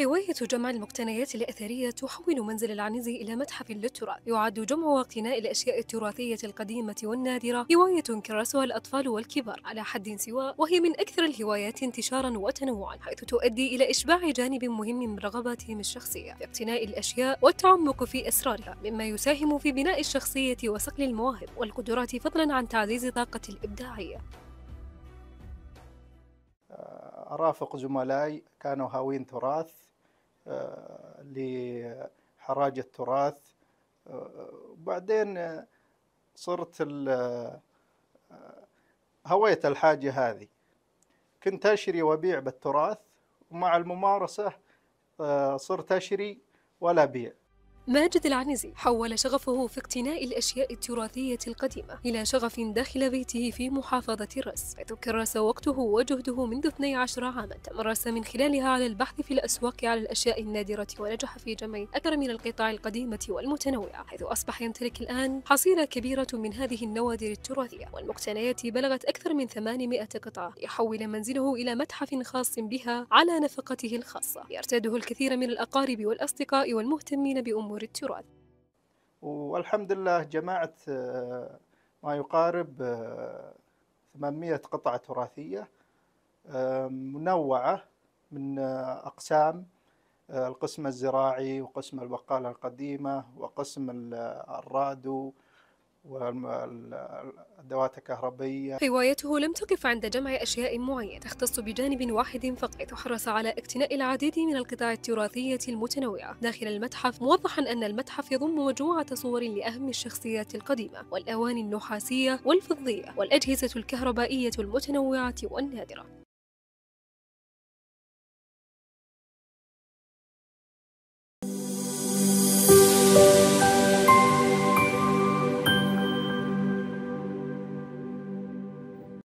هواية جمع المقتنيات الأثرية تحول منزل العنز إلى متحف للتراث يعد جمع واقتناء الأشياء التراثية القديمة والنادرة هواية كرسها الأطفال والكبار على حد سواء وهي من أكثر الهوايات انتشارا وتنوعا حيث تؤدي إلى إشباع جانب مهم من رغباتهم الشخصية في اقتناء الأشياء والتعمق في أسرارها مما يساهم في بناء الشخصية وصقل المواهب والقدرات فضلا عن تعزيز طاقة الإبداعية أرافق زملائي كانوا هاوين تراث آه، لحراج التراث وبعدين آه، صرت آه، هويت الحاجة هذه كنت أشري وأبيع بالتراث ومع الممارسة صرت أشري ولا بيع ماجد العنزي حول شغفه في اقتناء الأشياء التراثية القديمة إلى شغف داخل بيته في محافظة الرس حيث كرس وقته وجهده منذ 12 عاما تمرس من خلالها على البحث في الأسواق على الأشياء النادرة ونجح في جمع أكثر من القطع القديمة والمتنوعة حيث أصبح يمتلك الآن حصيلة كبيرة من هذه النوادر التراثية والمقتنيات بلغت أكثر من 800 قطعة يحول منزله إلى متحف خاص بها على نفقته الخاصة يرتاده الكثير من الأقارب والأصدقاء والمهتمين بأمور تدهور التراث والحمد لله جمعت آه، ما يقارب 800 آه، قطعة تراثية منوعة من آه، أقسام القسم الزراعي وقسم البقالة القديمة وقسم الرادو والأدوات الكهربية هوايته لم تقف عند جمع أشياء معينة تختص بجانب واحد فقط وحرص على اقتناء العديد من القطع التراثية المتنوعة داخل المتحف موضحا أن المتحف يضم مجموعة صور لأهم الشخصيات القديمة والأواني النحاسية والفضية والأجهزة الكهربائية المتنوعة والنادرة